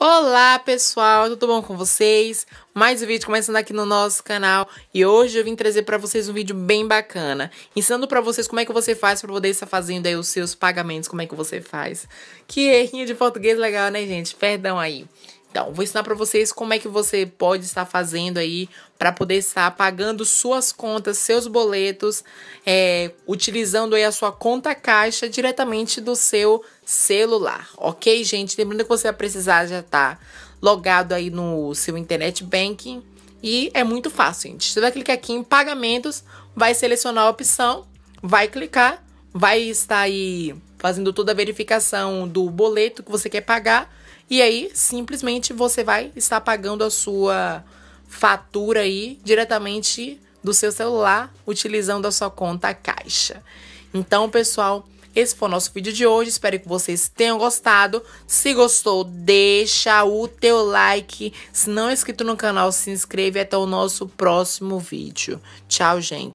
Olá pessoal, tudo bom com vocês? Mais um vídeo começando aqui no nosso canal e hoje eu vim trazer para vocês um vídeo bem bacana, ensinando para vocês como é que você faz para poder estar fazendo aí os seus pagamentos, como é que você faz. Que errinho de português legal, né gente? Perdão aí. Então, vou ensinar para vocês como é que você pode estar fazendo aí para poder estar pagando suas contas, seus boletos, é, utilizando aí a sua conta caixa diretamente do seu celular, ok, gente? Lembrando que você vai precisar já estar tá logado aí no seu internet banking e é muito fácil, gente. Você vai clicar aqui em pagamentos, vai selecionar a opção, vai clicar vai estar aí fazendo toda a verificação do boleto que você quer pagar e aí simplesmente você vai estar pagando a sua fatura aí diretamente do seu celular utilizando a sua conta Caixa. Então, pessoal, esse foi o nosso vídeo de hoje. Espero que vocês tenham gostado. Se gostou, deixa o teu like. Se não é inscrito no canal, se inscreve até o nosso próximo vídeo. Tchau, gente.